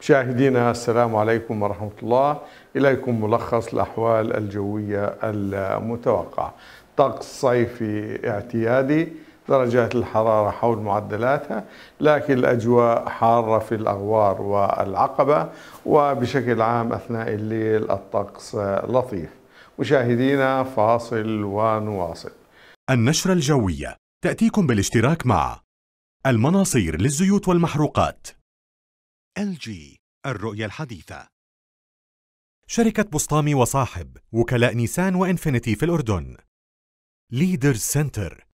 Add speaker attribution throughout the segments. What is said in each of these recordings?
Speaker 1: مشاهدينا السلام عليكم ورحمة الله إليكم ملخص الأحوال الجوية المتوقعة طقس صيفي اعتيادي درجات الحرارة حول معدلاتها لكن الأجواء حارة في الأغوار والعقبة وبشكل عام أثناء الليل الطقس لطيف
Speaker 2: مشاهدينا فاصل ونواصل النشرة الجوية تأتيكم بالاشتراك مع المناصير للزيوت والمحروقات ال جي الرؤية الحديثة شركة بسطامي وصاحب وكلاء نيسان وإنفينيتي في الأردن ليدر سنتر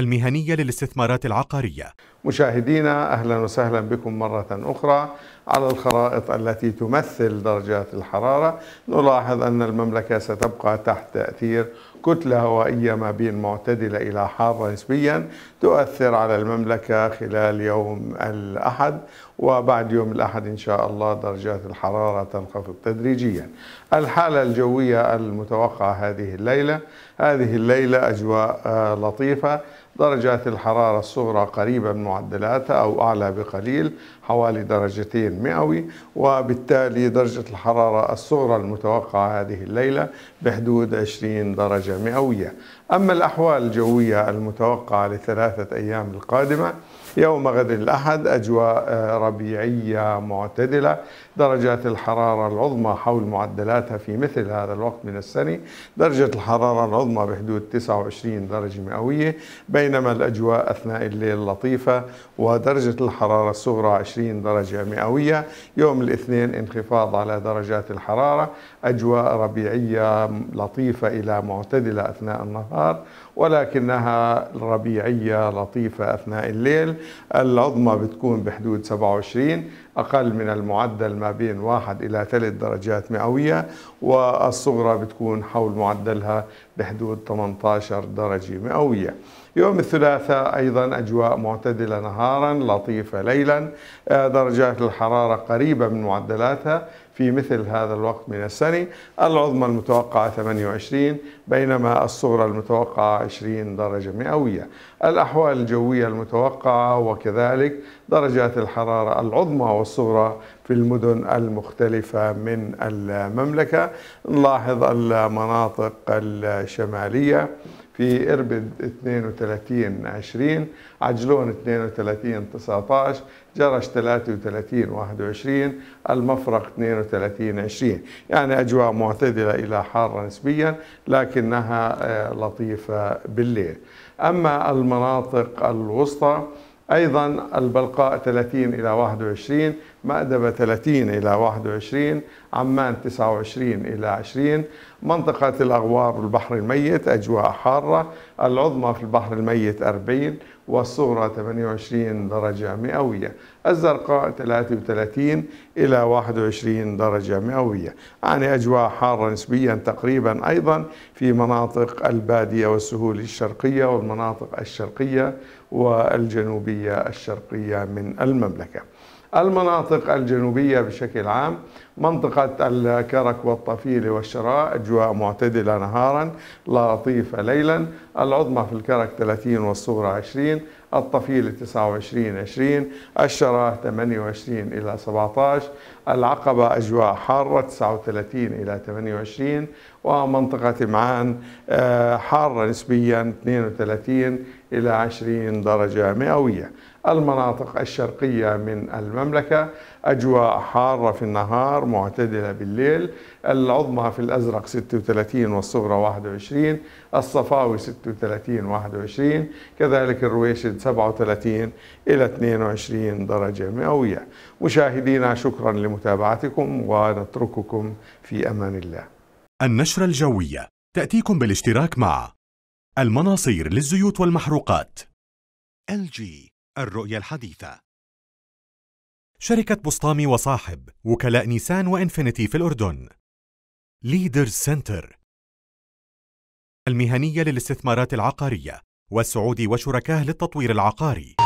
Speaker 2: المهنية للاستثمارات العقارية
Speaker 1: مشاهدينا أهلا وسهلا بكم مرة أخرى على الخرائط التي تمثل درجات الحرارة نلاحظ أن المملكة ستبقى تحت تأثير كتلة هوائية ما بين معتدلة إلى حارة نسبيا تؤثر على المملكة خلال يوم الأحد وبعد يوم الأحد إن شاء الله درجات الحرارة تنخفض تدريجيا الحالة الجوية المتوقعة هذه الليلة هذه الليلة أجواء لطيفة درجات الحرارة الصغرى قريبة من معدلاتها أو أعلى بقليل حوالي درجتين مئوي وبالتالي درجة الحرارة الصغرى المتوقعة هذه الليلة بحدود 20 درجة مئوية أما الأحوال الجوية المتوقعة لثلاثة أيام القادمة يوم غد الأحد أجواء آه، ربيعية معتدلة درجات الحرارة العظمى حول معدلاتها في مثل هذا الوقت من السنة درجة الحرارة العظمى بحدود 29 درجة مئوية بينما الأجواء أثناء الليل لطيفة ودرجة الحرارة الصغرى 20 درجة مئوية يوم الاثنين انخفاض على درجات الحرارة أجواء ربيعية لطيفة إلى معتدلة أثناء النهار النهار ولكنها ربيعية لطيفة أثناء الليل العظمى بتكون بحدود 27 أقل من المعدل ما بين 1 إلى 3 درجات مئوية والصغرى بتكون حول معدلها بحدود 18 درجة مئوية يوم الثلاثاء أيضا أجواء معتدلة نهارا لطيفة ليلا درجات الحرارة قريبة من معدلاتها في مثل هذا الوقت من السنة العظمى المتوقعة 28 بينما الصغرى المتوقعة 20 درجة مئوية الأحوال الجوية المتوقعة وكذلك درجات الحرارة العظمى والصغرى في المدن المختلفة من المملكة نلاحظ المناطق الشمالية في اربد 32 20 عجلون 32 19 جرش 33 21 المفرق 32 20 يعني اجواء معتدله الى حاره نسبيا لكنها آه، لطيفه بالليل اما المناطق الوسطى ايضا البلقاء 30 الى 21 مأدبه 30 الى 21 عمان 29 الى 20 منطقة الأغوار والبحر الميت أجواء حارة العظمى في البحر الميت 40 والصغرى 28 درجة مئوية الزرقاء 33 إلى 21 درجة مئوية يعني أجواء حارة نسبيا تقريبا أيضا في مناطق البادية والسهول الشرقية والمناطق الشرقية والجنوبية الشرقية من المملكة المناطق الجنوبية بشكل عام منطقة الكرك والطفيلة والشراء أجواء معتدلة نهارا لطيفة ليلا العظمى في الكرك 30 والصغرى 20 الطفيلة 29 20 الشراء 28 إلى 17 العقبة أجواء حارة 39 إلى 28 ومنطقة معان آه، حارة نسبيا 32 إلى 20 درجة مئوية المناطق الشرقية من المملكة أجواء حارة في النهار معتدلة بالليل العظمى في الأزرق 36 والصغرى 21 الصفاوي 36 21 كذلك الرويشد 37 إلى 22 درجة مئوية مشاهدينا شكرا لمتابعتكم ونترككم في أمان الله
Speaker 2: النشرة الجوية تأتيكم بالاشتراك مع المناصير للزيوت والمحروقات LG الرؤية الحديثة شركة بسطامي وصاحب وكلاء نيسان وإنفينيتي في الأردن ليدرز سنتر المهنية للاستثمارات العقارية والسعودي وشركاه للتطوير العقاري